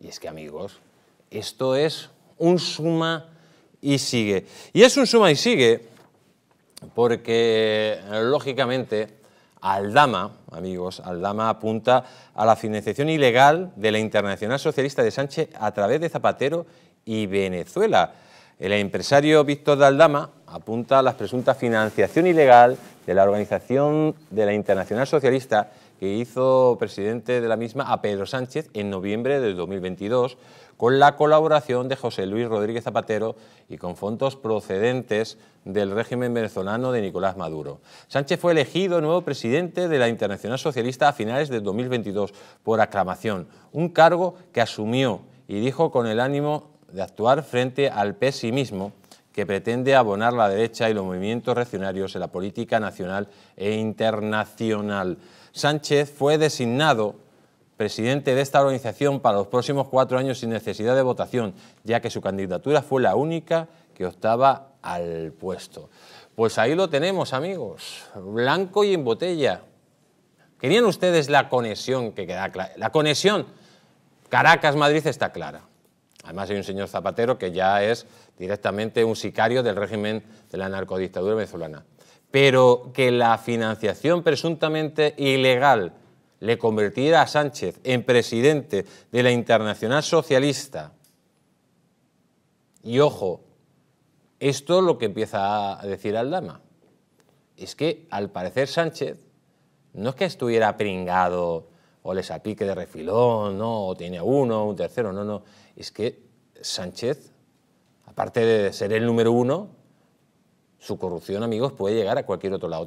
Y es que, amigos, esto es un suma y sigue. Y es un suma y sigue porque, lógicamente, Aldama, amigos, Aldama apunta a la financiación ilegal de la Internacional Socialista de Sánchez a través de Zapatero y Venezuela. El empresario Víctor de Aldama apunta a la presunta financiación ilegal de la Organización de la Internacional Socialista que hizo presidente de la misma a Pedro Sánchez en noviembre del 2022, con la colaboración de José Luis Rodríguez Zapatero y con fondos procedentes del régimen venezolano de Nicolás Maduro. Sánchez fue elegido nuevo presidente de la Internacional Socialista a finales del 2022 por aclamación, un cargo que asumió y dijo con el ánimo de actuar frente al pesimismo que pretende abonar la derecha y los movimientos reaccionarios en la política nacional e internacional. Sánchez fue designado presidente de esta organización para los próximos cuatro años sin necesidad de votación, ya que su candidatura fue la única que optaba al puesto. Pues ahí lo tenemos, amigos, blanco y en botella. ¿Querían ustedes la conexión que queda clara? La conexión Caracas-Madrid está clara. Además hay un señor Zapatero que ya es directamente un sicario del régimen de la narcodictadura venezolana. Pero que la financiación presuntamente ilegal le convertiera a Sánchez en presidente de la Internacional Socialista. Y ojo, esto es lo que empieza a decir Aldama. Es que al parecer Sánchez no es que estuviera pringado o les apique de refilón, ¿no? o tiene uno, un tercero, no, no. Es que Sánchez, aparte de ser el número uno, su corrupción, amigos, puede llegar a cualquier otro lado.